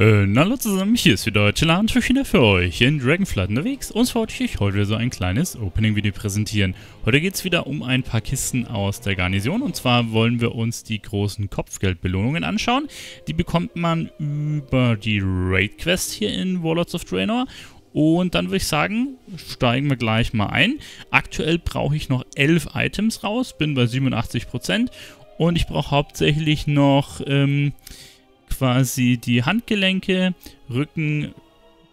Und äh, hallo zusammen, hier ist wieder Chillan Tushina für euch in Dragonflight unterwegs und zwar wollte ich euch heute so ein kleines Opening-Video präsentieren. Heute geht es wieder um ein paar Kisten aus der Garnison und zwar wollen wir uns die großen Kopfgeldbelohnungen anschauen. Die bekommt man über die Raid-Quest hier in Warlords of Draenor und dann würde ich sagen, steigen wir gleich mal ein. Aktuell brauche ich noch 11 Items raus, bin bei 87% und ich brauche hauptsächlich noch... Ähm, quasi die Handgelenke, Rücken,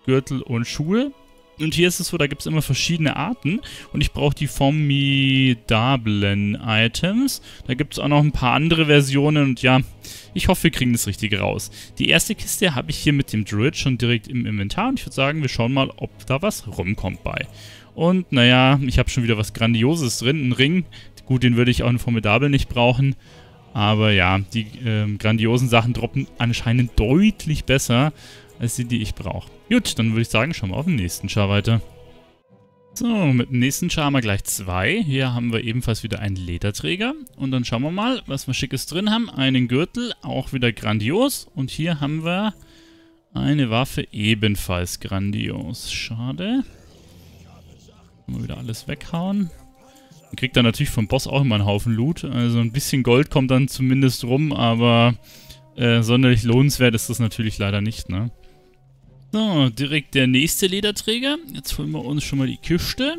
Gürtel und Schuhe. Und hier ist es so, da gibt es immer verschiedene Arten. Und ich brauche die formidablen Items. Da gibt es auch noch ein paar andere Versionen. Und ja, ich hoffe, wir kriegen das Richtige raus. Die erste Kiste habe ich hier mit dem Druid schon direkt im Inventar. Und ich würde sagen, wir schauen mal, ob da was rumkommt bei. Und naja, ich habe schon wieder was Grandioses drin. Ein Ring. Gut, den würde ich auch in Formidabel nicht brauchen. Aber ja, die äh, grandiosen Sachen droppen anscheinend deutlich besser als die, die ich brauche. Gut, dann würde ich sagen, schauen wir auf den nächsten Char weiter. So, mit dem nächsten Char haben wir gleich zwei. Hier haben wir ebenfalls wieder einen Lederträger. Und dann schauen wir mal, was wir Schickes drin haben. Einen Gürtel, auch wieder grandios. Und hier haben wir eine Waffe, ebenfalls grandios. Schade. Mal wieder alles weghauen kriegt dann natürlich vom Boss auch immer einen Haufen Loot. Also ein bisschen Gold kommt dann zumindest rum, aber äh, sonderlich lohnenswert ist das natürlich leider nicht, ne? So, direkt der nächste Lederträger. Jetzt holen wir uns schon mal die Küste.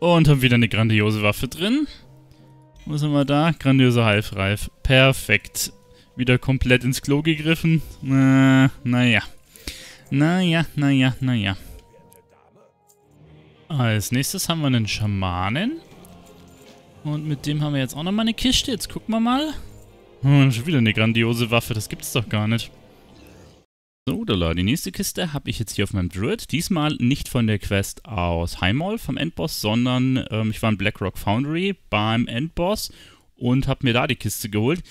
Und haben wieder eine grandiose Waffe drin. Was haben wir da? Grandiose Halfreif. Perfekt. Wieder komplett ins Klo gegriffen. Äh, naja. Naja, naja, naja. Als nächstes haben wir einen Schamanen. Und mit dem haben wir jetzt auch nochmal eine Kiste. Jetzt gucken wir mal. Hm, schon wieder eine grandiose Waffe. Das gibt's doch gar nicht. So, da Leute, die nächste Kiste habe ich jetzt hier auf meinem Druid. Diesmal nicht von der Quest aus Heimall vom Endboss, sondern ähm, ich war in Blackrock Foundry beim Endboss und habe mir da die Kiste geholt.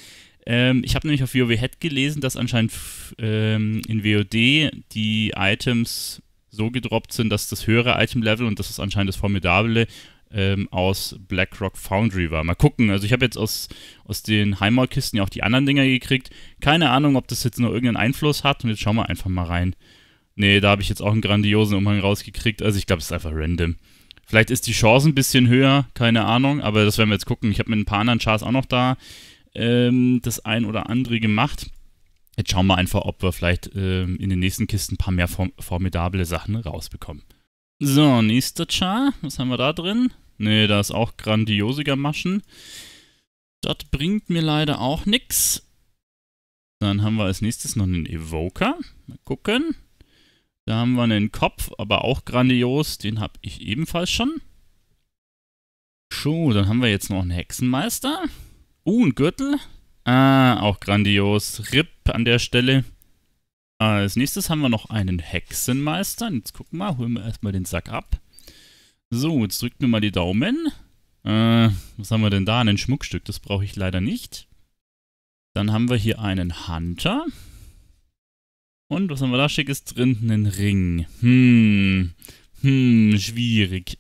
Ähm, ich habe nämlich auf WoW Head gelesen, dass anscheinend ähm, in WoD die Items so gedroppt sind, dass das höhere Item-Level, und das ist anscheinend das formidable, ähm, aus BlackRock Foundry war. Mal gucken. Also ich habe jetzt aus, aus den Heimatkisten ja auch die anderen Dinger gekriegt. Keine Ahnung, ob das jetzt nur irgendeinen Einfluss hat. Und jetzt schauen wir einfach mal rein. Nee, da habe ich jetzt auch einen grandiosen Umhang rausgekriegt. Also ich glaube, es ist einfach random. Vielleicht ist die Chance ein bisschen höher, keine Ahnung, aber das werden wir jetzt gucken. Ich habe mit ein paar anderen Chars auch noch da ähm, das ein oder andere gemacht. Jetzt schauen wir einfach, ob wir vielleicht ähm, in den nächsten Kisten ein paar mehr form formidable Sachen rausbekommen. So, nächster Char. Was haben wir da drin? Ne, da ist auch grandiosiger Maschen. Das bringt mir leider auch nichts. Dann haben wir als nächstes noch einen Evoker. Mal gucken. Da haben wir einen Kopf, aber auch grandios. Den habe ich ebenfalls schon. So, dann haben wir jetzt noch einen Hexenmeister. Uh, ein Gürtel. Ah, auch grandios. RIP an der Stelle. Als nächstes haben wir noch einen Hexenmeister. Jetzt gucken wir mal, holen wir erstmal den Sack ab. So, jetzt drückt mir mal die Daumen. Äh, was haben wir denn da? Ein Schmuckstück, das brauche ich leider nicht. Dann haben wir hier einen Hunter. Und was haben wir da Schickes drin? Einen Ring. Hm, hm, schwierig.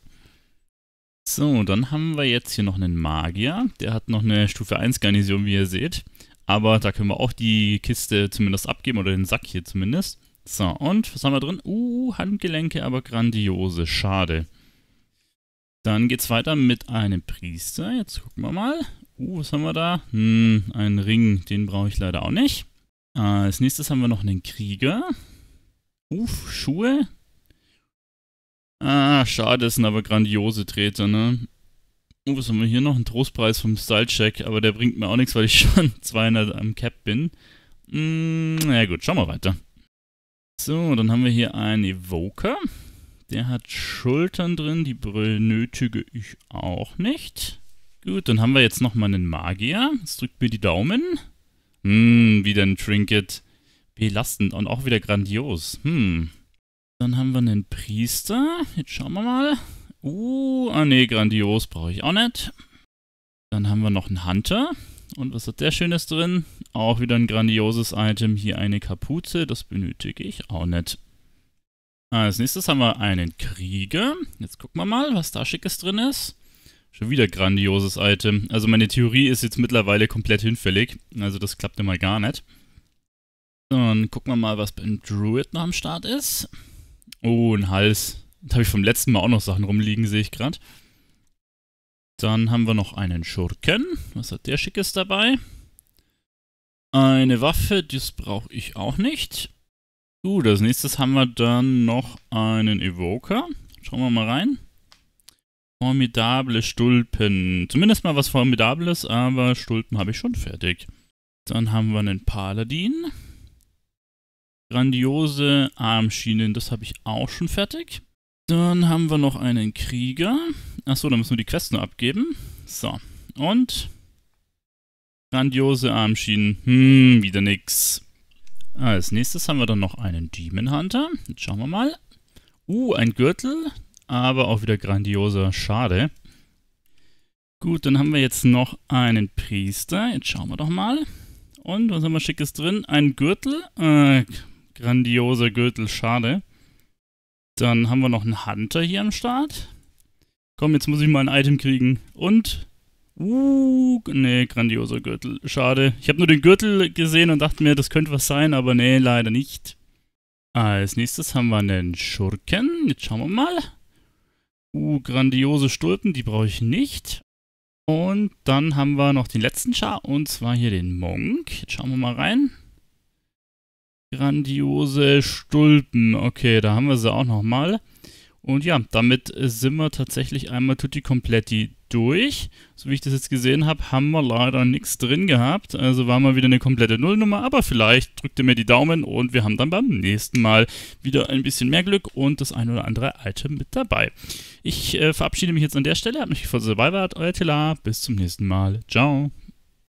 So, dann haben wir jetzt hier noch einen Magier. Der hat noch eine Stufe 1 Garnison, wie ihr seht. Aber da können wir auch die Kiste zumindest abgeben, oder den Sack hier zumindest. So, und was haben wir drin? Uh, Handgelenke, aber grandiose. Schade. Dann geht's weiter mit einem Priester. Jetzt gucken wir mal. Uh, was haben wir da? Hm, einen Ring. Den brauche ich leider auch nicht. Äh, als nächstes haben wir noch einen Krieger. Uff, Schuhe. Ah, schade, es sind aber grandiose Treter, ne? Oh, was haben wir hier noch? Ein Trostpreis vom Style-Check, aber der bringt mir auch nichts, weil ich schon 200 am Cap bin. Mm, na ja gut, schauen wir weiter. So, dann haben wir hier einen Evoker. Der hat Schultern drin, die benötige ich auch nicht. Gut, dann haben wir jetzt nochmal einen Magier. Jetzt drückt mir die Daumen. Hm, wieder ein Trinket. Belastend und auch wieder grandios. Hm. Dann haben wir einen Priester. Jetzt schauen wir mal. Uh, ah ne, grandios brauche ich auch nicht. Dann haben wir noch einen Hunter. Und was hat der Schönes drin? Auch wieder ein grandioses Item. Hier eine Kapuze, das benötige ich auch nicht. Ah, als nächstes haben wir einen Krieger. Jetzt gucken wir mal, was da Schickes drin ist. Schon wieder grandioses Item. Also meine Theorie ist jetzt mittlerweile komplett hinfällig. Also das klappt immer gar nicht. Dann gucken wir mal, was beim Druid noch am Start ist. Oh, ein Hals. Da habe ich vom letzten Mal auch noch Sachen rumliegen, sehe ich gerade. Dann haben wir noch einen Schurken. Was hat der Schickes dabei? Eine Waffe, das brauche ich auch nicht. Gut, uh, als nächstes haben wir dann noch einen Evoker. Schauen wir mal rein. Formidable Stulpen. Zumindest mal was Formidables, aber Stulpen habe ich schon fertig. Dann haben wir einen Paladin. Grandiose Armschienen, das habe ich auch schon fertig. Dann haben wir noch einen Krieger. Achso, da müssen wir die Quest nur abgeben. So, und grandiose Armschienen. Hm, wieder nix. Als nächstes haben wir dann noch einen Demon Hunter. Jetzt schauen wir mal. Uh, ein Gürtel, aber auch wieder grandioser. Schade. Gut, dann haben wir jetzt noch einen Priester. Jetzt schauen wir doch mal. Und was haben wir Schickes drin? Ein Gürtel. Äh, grandioser Gürtel, schade. Dann haben wir noch einen Hunter hier am Start. Komm, jetzt muss ich mal ein Item kriegen. Und. Uh, nee, grandioser Gürtel. Schade. Ich habe nur den Gürtel gesehen und dachte mir, das könnte was sein, aber nee, leider nicht. Als nächstes haben wir einen Schurken. Jetzt schauen wir mal. Uh, grandiose Stulpen, die brauche ich nicht. Und dann haben wir noch den letzten Char, und zwar hier den Monk. Jetzt schauen wir mal rein. Grandiose Stulpen. Okay, da haben wir sie auch nochmal. Und ja, damit sind wir tatsächlich einmal Tutti Kompletti durch. So wie ich das jetzt gesehen habe, haben wir leider nichts drin gehabt. Also war mal wieder eine komplette Nullnummer. Aber vielleicht drückt ihr mir die Daumen und wir haben dann beim nächsten Mal wieder ein bisschen mehr Glück und das ein oder andere Item mit dabei. Ich äh, verabschiede mich jetzt an der Stelle. Hat mich gefreut, dass ihr dabei wart. Euer Tela. Bis zum nächsten Mal. Ciao.